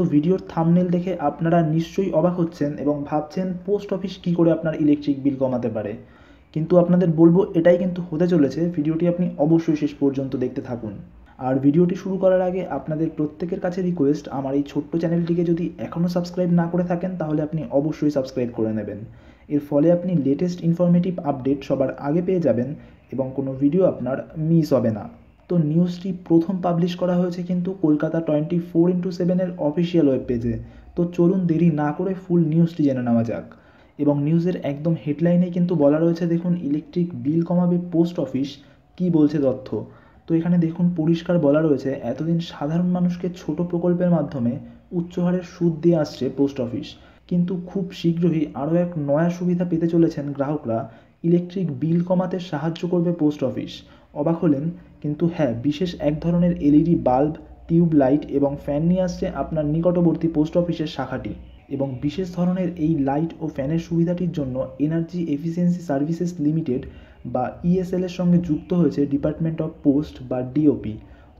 তো ভিডিওর থামনেল দেখে আপনারা নিশ্চয়ই অবাক হচ্ছেন এবং ভাবছেন পোস্ট অফিস কি করে আপনার ইলেকট্রিক বিল কমাতে পারে কিন্তু আপনাদের বলবো এটাই কিন্তু হতে চলেছে ভিডিওটি আপনি অবশ্যই শেষ পর্যন্ত দেখতে থাকুন আর ভিডিওটি শুরু করার আগে আপনাদের প্রত্যেকের কাছে রিকোয়েস্ট আমার এই ছোট্ট চ্যানেলটিকে যদি এখনও সাবস্ক্রাইব না করে থাকেন তাহলে আপনি অবশ্যই সাবস্ক্রাইব করে নেবেন এর ফলে আপনি লেটেস্ট ইনফরমেটিভ আপডেট সবার আগে পেয়ে যাবেন এবং কোনো ভিডিও আপনার মিস হবে না তো নিউজটি প্রথম পাবলিশ করা হয়েছে কিন্তু কলকাতা টোয়েন্টি ফোর ইন্টু সেভেনের অফিসিয়াল ওয়েব পেজে তো চলুন দেরি না করে ফুল নিউজটি জেনে নেওয়া যাক এবং নিউজের একদম হেডলাইনে কিন্তু বলা রয়েছে দেখুন ইলেকট্রিক বিল কমাবে পোস্ট অফিস কি বলছে তথ্য তো এখানে দেখুন পরিষ্কার বলা রয়েছে এতদিন সাধারণ মানুষকে ছোট প্রকল্পের মাধ্যমে উচ্চ হারের সুদ দিয়ে আসছে পোস্ট অফিস কিন্তু খুব শীঘ্রই আরও এক নয়া সুবিধা পেতে চলেছেন গ্রাহকরা ইলেকট্রিক বিল কমাতে সাহায্য করবে পোস্ট অফিস অবাক হলেন কিন্তু হ্যাঁ বিশেষ এক ধরনের এলইডি বাল্ব টিউব লাইট এবং ফ্যান নিয়ে আসছে আপনার নিকটবর্তী পোস্ট অফিসের শাখাটি এবং বিশেষ ধরনের এই লাইট ও ফ্যানের সুবিধাটির জন্য এনার্জি এফিসিয়েন্সি সার্ভিসেস লিমিটেড বা ইএসএল e এর সঙ্গে যুক্ত হয়েছে ডিপার্টমেন্ট অফ পোস্ট বা ডিওপি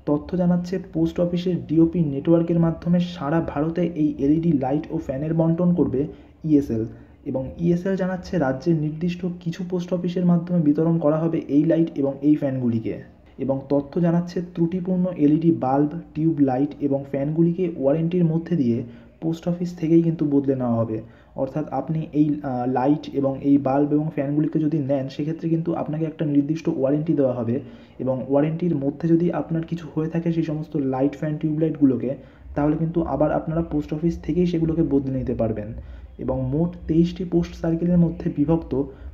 তথ্য জানাচ্ছে পোস্ট অফিসের ডিওপি নেটওয়ার্কের মাধ্যমে সারা ভারতে এই এলইডি লাইট ও ফ্যানের বন্টন করবে ইএসএল e এবং ইএসএল e জানাচ্ছে রাজ্যের নির্দিষ্ট কিছু পোস্ট অফিসের মাধ্যমে বিতরণ করা হবে এই লাইট এবং এই ফ্যানগুলিকে এবং তথ্য জানাচ্ছে ত্রুটিপূর্ণ LED e bulb tube light এবং ফ্যানগুলিকে ওয়ারেন্টির মধ্যে দিয়ে পোস্ট অফিস থেকেই কিন্তু বদলে নেওয়া হবে অর্থাৎ আপনি এই লাইট এবং এই বাল্ব এবং ফ্যানগুলিকে যদি নেন সেক্ষেত্রে কিন্তু আপনাকে একটা নির্দিষ্ট ওয়ারেন্টি দেওয়া হবে এবং ওয়ারেন্টির মধ্যে যদি আপনার কিছু হয়ে থাকে সেই সমস্ত লাইট ফ্যান টিউবলাইটগুলোকে তাহলে কিন্তু আবার আপনারা পোস্ট অফিস থেকেই সেগুলোকে বদলে নিতে পারবেন এবং মোট তেইশটি পোস্ট সার্কেলের মধ্যে বিভক্ত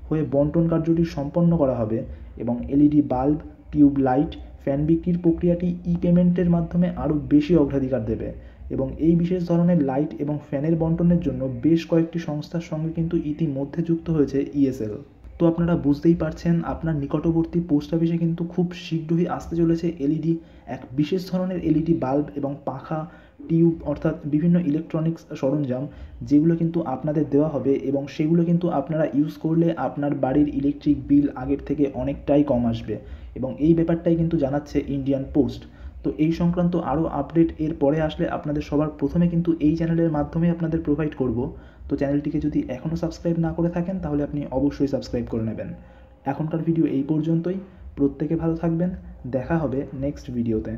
হয়ে বন্টন কার্যটি সম্পন্ন করা হবে এবং LED bulb tube light fan বিক্রির প্রক্রিয়াটি ই পেমেন্টের মাধ্যমে আরও বেশি অগ্রাধিকার দেবে এবং এই বিশেষ ধরনের লাইট এবং ফ্যানের বন্টনের জন্য বেশ কয়েকটি সংস্থার সঙ্গে কিন্তু ইতিমধ্যে যুক্ত হয়েছে ইএসএল তো আপনারা বুঝতেই পারছেন আপনার নিকটবর্তী পোস্ট অফিসে কিন্তু খুব শীঘ্রই আসতে চলেছে এলইডি e এক বিশেষ ধরনের এলইডি বাল্ব e এবং পাখা টিউব অর্থাৎ বিভিন্ন ইলেকট্রনিক্স সরঞ্জাম যেগুলো কিন্তু আপনাদের দেওয়া হবে এবং সেগুলো কিন্তু আপনারা ইউজ করলে আপনার বাড়ির ইলেকট্রিক বিল আগের থেকে অনেকটাই কম আসবে এবং এই ব্যাপারটাই কিন্তু জানাচ্ছে ইন্ডিয়ান পোস্ট তো এই সংক্রান্ত আরও আপডেট এর পরে আসলে আপনাদের সবার প্রথমে কিন্তু এই চ্যানেলের মাধ্যমে আপনাদের প্রোভাইড করব তো চ্যানেলটিকে যদি এখনও সাবস্ক্রাইব না করে থাকেন তাহলে আপনি অবশ্যই সাবস্ক্রাইব করে নেবেন এখনকার ভিডিও এই পর্যন্তই প্রত্যেকে ভালো থাকবেন দেখা হবে নেক্সট ভিডিওতে